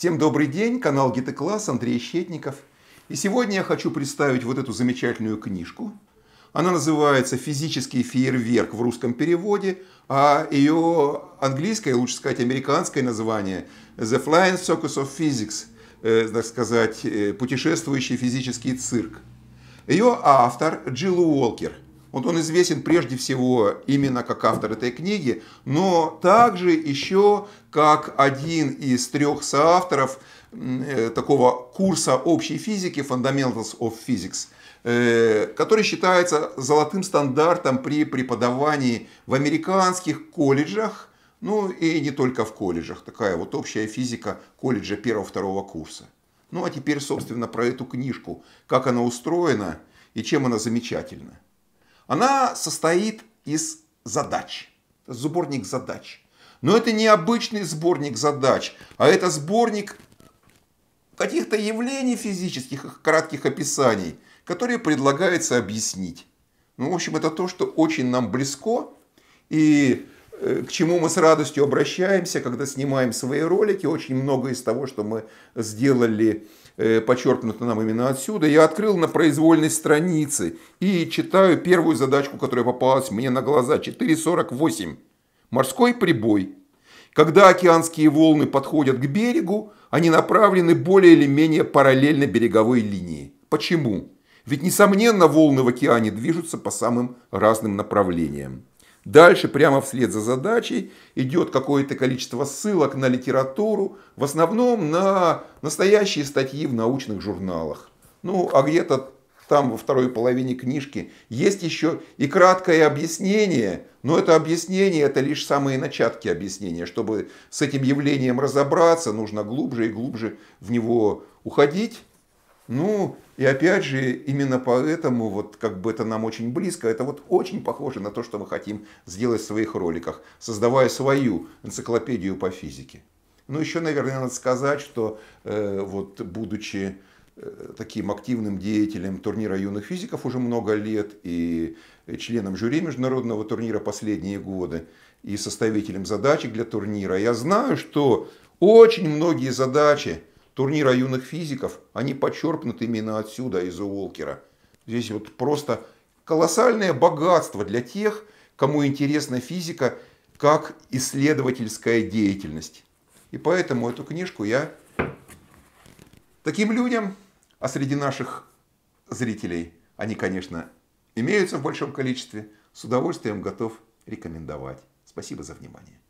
Всем добрый день, канал Гитокласс, Андрей Щетников. И сегодня я хочу представить вот эту замечательную книжку. Она называется «Физический фейерверк» в русском переводе, а ее английское, лучше сказать, американское название «The Flying Circus of Physics», э, так сказать, э, «Путешествующий физический цирк». Ее автор Джилл Уолкер – вот он известен прежде всего именно как автор этой книги, но также еще как один из трех соавторов э, такого курса общей физики Fundamentals of Physics, э, который считается золотым стандартом при преподавании в американских колледжах, ну и не только в колледжах, такая вот общая физика колледжа первого-второго курса. Ну а теперь, собственно, про эту книжку, как она устроена и чем она замечательна. Она состоит из задач, сборник задач. Но это не обычный сборник задач, а это сборник каких-то явлений физических, их кратких описаний, которые предлагается объяснить. Ну, в общем, это то, что очень нам близко, и Э, к чему мы с радостью обращаемся, когда снимаем свои ролики. Очень много из того, что мы сделали, э, подчеркнуто нам именно отсюда. Я открыл на произвольной странице и читаю первую задачку, которая попалась мне на глаза. 4.48. Морской прибой. Когда океанские волны подходят к берегу, они направлены более или менее параллельно береговой линии. Почему? Ведь, несомненно, волны в океане движутся по самым разным направлениям. Дальше прямо вслед за задачей идет какое-то количество ссылок на литературу, в основном на настоящие статьи в научных журналах. Ну, а где-то там во второй половине книжки есть еще и краткое объяснение, но это объяснение, это лишь самые начатки объяснения. Чтобы с этим явлением разобраться, нужно глубже и глубже в него уходить. Ну, и опять же, именно поэтому, вот как бы это нам очень близко, это вот очень похоже на то, что мы хотим сделать в своих роликах, создавая свою энциклопедию по физике. Ну, еще, наверное, надо сказать, что э, вот будучи э, таким активным деятелем турнира юных физиков уже много лет и членом жюри международного турнира последние годы и составителем задачек для турнира, я знаю, что очень многие задачи, турнира юных физиков, они почерпнуты именно отсюда, из Уолкера. Здесь вот просто колоссальное богатство для тех, кому интересна физика как исследовательская деятельность. И поэтому эту книжку я таким людям, а среди наших зрителей они, конечно, имеются в большом количестве, с удовольствием готов рекомендовать. Спасибо за внимание.